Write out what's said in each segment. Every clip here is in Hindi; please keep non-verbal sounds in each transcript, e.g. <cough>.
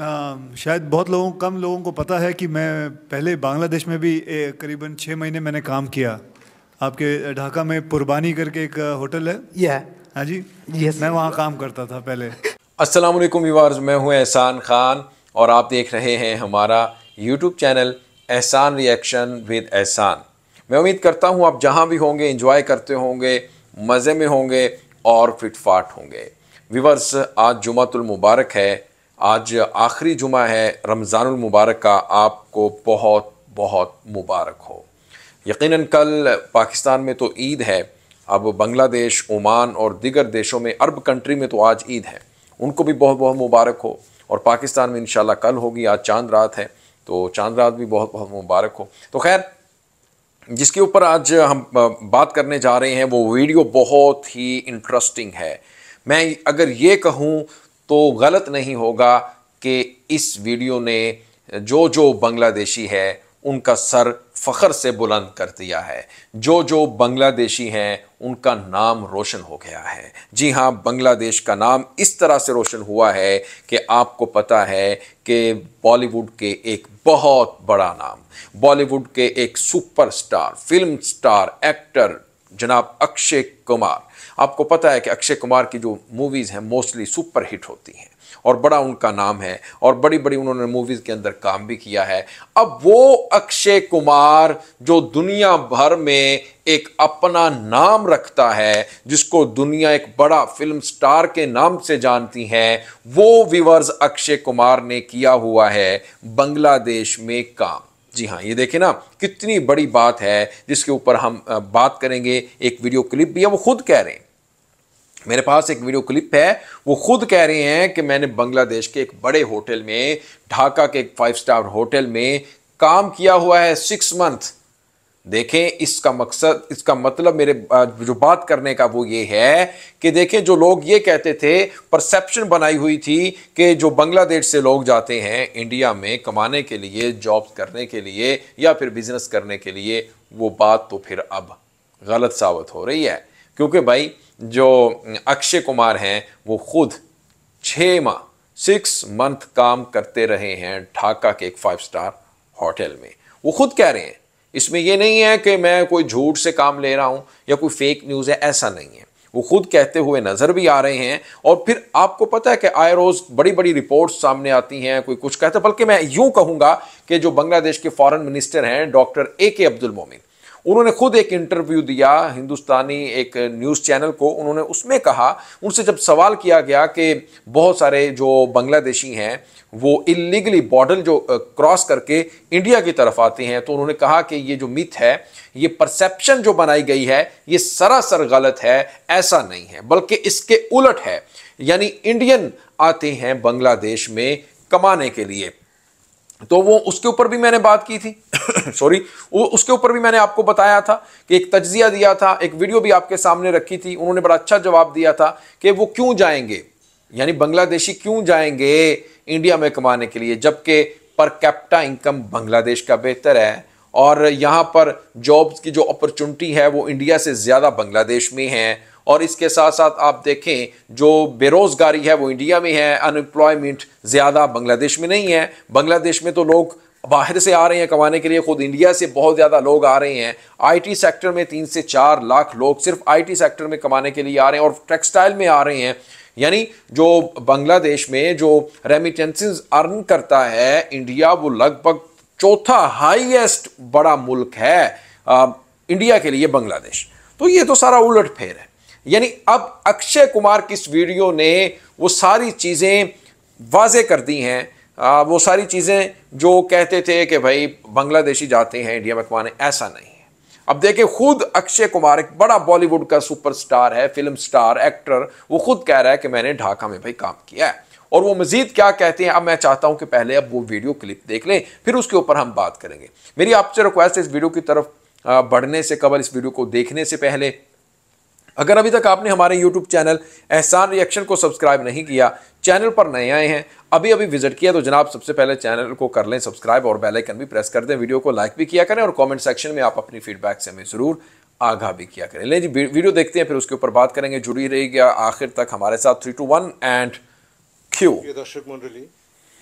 आ, शायद बहुत लोगों कम लोगों को पता है कि मैं पहले बांग्लादेश में भी करीबन छः महीने मैंने काम किया आपके ढाका में पुरबानी करके एक होटल है yeah. हाँ जी yes. मैं वहाँ काम करता था पहले अस्सलाम वालेकुम मैं हूँ एहसान खान और आप देख रहे हैं हमारा YouTube channel Ehsan reaction with Ehsan मैं उम्मीद करता हूँ आप जहाँ भी होंगे इंजॉय करते होंगे मज़े में होंगे और फिटफाट होंगे वीवर्स आज जुमातुल मुबारक है आज आखिरी जुमा है रमज़ानमबारक का आपको बहुत बहुत मुबारक हो यकीनन कल पाकिस्तान में तो ईद है अब बांग्लादेश ओमान और दिगर देशों में अरब कंट्री में तो आज ईद है उनको भी बहुत बहुत मुबारक हो और पाकिस्तान में इन कल होगी आज चांद रात है तो चांद रात भी बहुत बहुत मुबारक हो तो खैर जिसके ऊपर आज हम बात करने जा रहे हैं वो वीडियो बहुत ही इंटरेस्टिंग है मैं अगर ये कहूँ तो गलत नहीं होगा कि इस वीडियो ने जो जो बांग्लादेशी है उनका सर फ़ख्र से बुलंद कर दिया है जो जो बांग्लादेशी हैं उनका नाम रोशन हो गया है जी हाँ बांग्लादेश का नाम इस तरह से रोशन हुआ है कि आपको पता है कि बॉलीवुड के एक बहुत बड़ा नाम बॉलीवुड के एक सुपरस्टार फिल्म स्टार एक्टर जनाब अक्षय कुमार आपको पता है कि अक्षय कुमार की जो मूवीज़ हैं मोस्टली सुपर हिट होती हैं और बड़ा उनका नाम है और बड़ी बड़ी उन्होंने मूवीज़ के अंदर काम भी किया है अब वो अक्षय कुमार जो दुनिया भर में एक अपना नाम रखता है जिसको दुनिया एक बड़ा फिल्म स्टार के नाम से जानती है वो विवर्स अक्षय कुमार ने किया हुआ है बांग्लादेश में काम जी हाँ ये देखें ना कितनी बड़ी बात है जिसके ऊपर हम बात करेंगे एक वीडियो क्लिप भी है वो खुद कह रहे हैं मेरे पास एक वीडियो क्लिप है वो खुद कह रहे हैं कि मैंने बांग्लादेश के एक बड़े होटल में ढाका के एक फाइव स्टार होटल में काम किया हुआ है सिक्स मंथ देखें इसका मकसद इसका मतलब मेरे जो बात करने का वो ये है कि देखें जो लोग ये कहते थे परसेप्शन बनाई हुई थी कि जो बांग्लादेश से लोग जाते हैं इंडिया में कमाने के लिए जॉब करने के लिए या फिर बिजनेस करने के लिए वो बात तो फिर अब गलत साबित हो रही है क्योंकि भाई जो अक्षय कुमार हैं वो खुद छः माह सिक्स मंथ काम करते रहे हैं ढाका के एक फाइव स्टार होटल में वो खुद कह रहे हैं इसमें यह नहीं है कि मैं कोई झूठ से काम ले रहा हूं या कोई फेक न्यूज़ है ऐसा नहीं है वो खुद कहते हुए नज़र भी आ रहे हैं और फिर आपको पता है कि आए रोज़ बड़ी बड़ी रिपोर्ट्स सामने आती हैं कोई कुछ कहता है बल्कि मैं यूं कहूंगा कि जो बांग्लादेश के फॉरेन मिनिस्टर हैं डॉक्टर ए के अब्दुल मोमिन उन्होंने खुद एक इंटरव्यू दिया हिंदुस्तानी एक न्यूज़ चैनल को उन्होंने उसमें कहा उनसे जब सवाल किया गया कि बहुत सारे जो बांग्लादेशी हैं वो इलीगली बॉर्डर जो क्रॉस करके इंडिया की तरफ आते हैं तो उन्होंने कहा कि ये जो मिथ है ये परसेप्शन जो बनाई गई है ये सरासर गलत है ऐसा नहीं है बल्कि इसके उलट है यानी इंडियन आते हैं बांग्लादेश में कमाने के लिए तो वो उसके ऊपर भी मैंने बात की थी सॉरी <coughs> उसके ऊपर भी मैंने आपको बताया था कि एक तजिया दिया था एक वीडियो भी आपके सामने रखी थी उन्होंने बड़ा अच्छा जवाब दिया था कि वो क्यों जाएंगे यानी बांग्लादेशी क्यों जाएंगे इंडिया में कमाने के लिए जबकि पर कैपिटा इनकम बांग्लादेश का बेहतर है और यहाँ पर जॉब्स की जो अपॉर्चुनिटी है वो इंडिया से ज़्यादा बांग्लादेश में है और इसके साथ साथ आप देखें जो बेरोज़गारी है वो इंडिया में है अनएम्प्लॉयमेंट ज़्यादा बांग्लादेश में नहीं है बांग्लादेश में तो लोग बाहर से आ रहे हैं कमाने के लिए खुद इंडिया से बहुत ज़्यादा लोग आ रहे हैं आईटी सेक्टर में तीन से चार लाख लोग सिर्फ आईटी सेक्टर में कमाने के लिए आ रहे हैं और टेक्सटाइल में आ रहे हैं यानी जो बांग्लादेश में जो रेमिटेंसेस अर्न करता है इंडिया वो लगभग चौथा हाईएस्ट बड़ा मुल्क है आ, इंडिया के लिए बांग्लादेश तो ये तो सारा उलट फेर है यानी अब अक्षय कुमार की इस वीडियो ने वो सारी चीज़ें वाजे कर दी हैं वो सारी चीज़ें जो कहते थे कि भाई बांग्लादेशी जाते हैं इंडिया में कमाने ऐसा नहीं है अब देखें खुद अक्षय कुमार एक बड़ा बॉलीवुड का सुपरस्टार है फिल्म स्टार एक्टर वो खुद कह रहा है कि मैंने ढाका में भाई काम किया है और वो मजीद क्या कहते हैं अब मैं चाहता हूं कि पहले अब वो वीडियो क्लिप देख लें फिर उसके ऊपर हम बात करेंगे मेरी आपसे रिक्वेस्ट है इस वीडियो की तरफ बढ़ने से कबल इस वीडियो को देखने से पहले अगर अभी तक आपने हमारे YouTube चैनल एहसान रिएक्शन को सब्सक्राइब नहीं किया चैनल पर नए आए हैं अभी अभी विजिट किया तो जनाब सबसे पहले चैनल को कर लें सब्सक्राइब और बेल आइकन भी प्रेस कर दें वीडियो को लाइक भी किया करें और कमेंट सेक्शन में आप अपनी फीडबैक से हमें ज़रूर आगाह भी किया करें ले जी वीडियो देखते हैं फिर उसके ऊपर बात करेंगे जुड़ी रहेगी आखिर तक हमारे साथ थ्री टू वन एंड क्यू दर्शक मंडली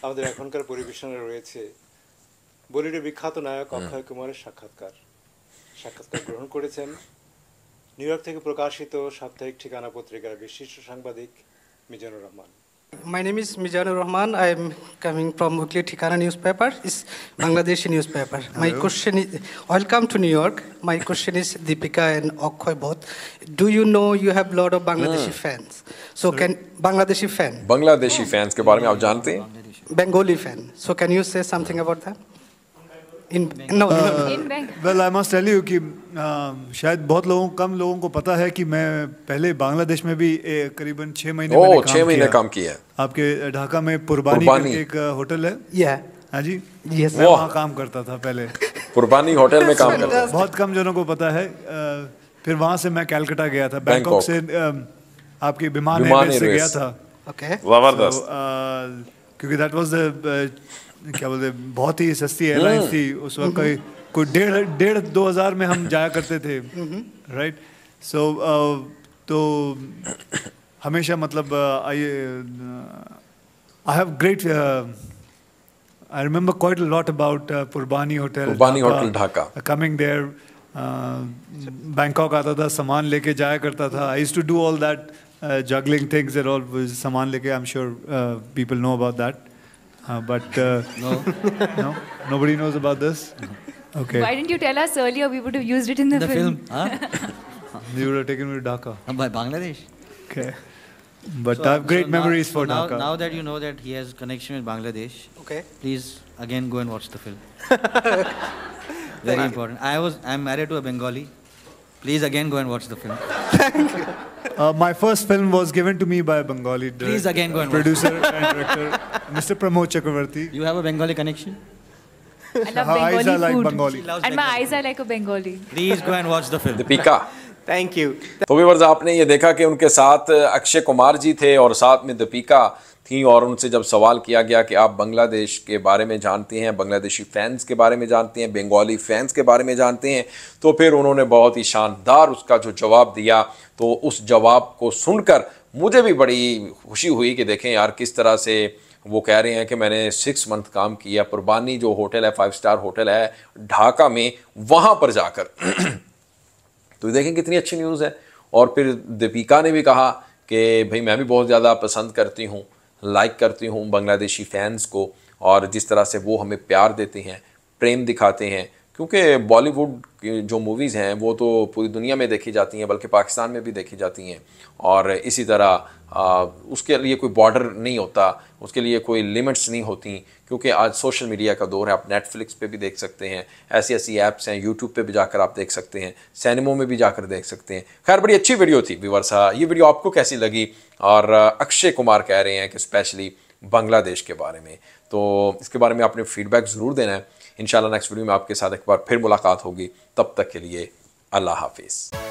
আমাদের এখনকার পরিবেশনা রয়েছে বলিউডের বিখ্যাত নায়ক অক্ষয় কুমারের নিউ ইয়র্ক থেকে প্রকাশিত সাপ্তাহিক ঠিকানা পত্রিকার বিশিষ্ট সাংবাদিক Mizanur Rahman My name is Mijanur Rahman. I am coming from Weekly Tikana newspaper. It's Bangladeshi newspaper. My Hello. question is, welcome to New York. My question is Deepika and Okkhoy both. Do you know you have a lot of Bangladeshi mm. fans? So Sorry? can Bangladeshi fan? Bangladeshi fans के बारे में आप जानते हैं? Bengali fan. So can you say something about that? In know well I must tell you कि um, शायद बहुत लोगों कम लोगों को पता है कि मैं पहले बांग्लादेश में भी करीबन छः महीने oh, मैंने काम महीने काम किया आपके ढाका में पुरबानी, पुरबानी। एक uh, होटल है yeah. हाँ जी ये yes, वहाँ काम करता था पहले <laughs> पुरबानी होटल में काम करता बहुत कम जनों को पता है uh, फिर वहाँ से मैं कैलकटा गया था बैंकॉक से um, आपके विमान से गया था ओके जबरदस्त uh, क्योंकि दैट वाज द क्या बोलते बहुत ही सस्ती एयरलाइंस हाँ। थी उस वक्त कोई कोई डेढ़ डेढ़ दो हज़ार में हम <laughs> जाया करते थे राइट हम्म। सो uh, तो हमेशा मतलब I I have great I remember quite lot about Purbani hotel coming there Bangkok आता था सामान लेके जाया करता था I to do all that juggling things er all सामान लेके I am sure people know about that Uh, but uh, no. <laughs> no, nobody knows about this. Okay. Why didn't you tell us earlier? We would have used it in the, the film. film. Huh? you <laughs> would have taken me to Dhaka. by Bangladesh. Okay. But so, I have great so memories now, for so Dhaka. Now, now, that you know that he has connection with Bangladesh, okay, please again go and watch the film. <laughs> Very important. I was I'm married to a Bengali. Please again go and watch the film. Thank you. Uh, my first film was given to me by a Bengali director, Please again go and producer and director, Mr. Pramod Chakravarti. You have a Bengali connection? I love Bengali eyes are like food. Bengali. and my eyes are like a Bengali. Please go and watch the film. Pika. Thank you तो व्यूवर्स आपने ये देखा कि उनके साथ अक्षय कुमार जी थे और साथ में दीपिका थी और उनसे जब सवाल किया गया कि आप बांग्लादेश के बारे में जानते हैं बांग्लादेशी फैंस के बारे में जानते हैं बंगाली फैंस के बारे में जानते हैं तो फिर उन्होंने बहुत ही शानदार उसका जो जवाब दिया तो उस जवाब को सुनकर मुझे भी बड़ी खुशी हुई कि देखें यार किस तरह से वो कह रहे हैं कि मैंने सिक्स मंथ काम किया पुरबानी जो होटल है फाइव स्टार होटल है ढाका में वहाँ पर जाकर तो देखें कितनी अच्छी न्यूज़ है और फिर दीपिका ने भी कहा कि भाई मैं भी बहुत ज़्यादा पसंद करती हूँ लाइक करती हूँ बांग्लादेशी फैंस को और जिस तरह से वो हमें प्यार देते हैं प्रेम दिखाते हैं क्योंकि बॉलीवुड जो मूवीज़ हैं वो तो पूरी दुनिया में देखी जाती हैं बल्कि पाकिस्तान में भी देखी जाती हैं और इसी तरह आ, उसके लिए कोई बॉर्डर नहीं होता उसके लिए कोई लिमिट्स नहीं होती क्योंकि आज सोशल मीडिया का दौर है आप नेटफ्लिक्स पे भी देख सकते हैं ऐसी ऐसी ऐप्स हैं यूट्यूब पे भी जाकर आप देख सकते हैं सैनिमो में भी जाकर देख सकते हैं खैर बड़ी अच्छी वीडियो थी विवर्सा हाँ, ये वीडियो आपको कैसी लगी और अक्षय कुमार कह रहे हैं कि स्पेशली बांग्लादेश के बारे में तो इसके बारे में आपने फीडबैक ज़रूर देना है इन नेक्स्ट वीडियो में आपके साथ एक बार फिर मुलाकात होगी तब तक के लिए अल्लाह हाफिज़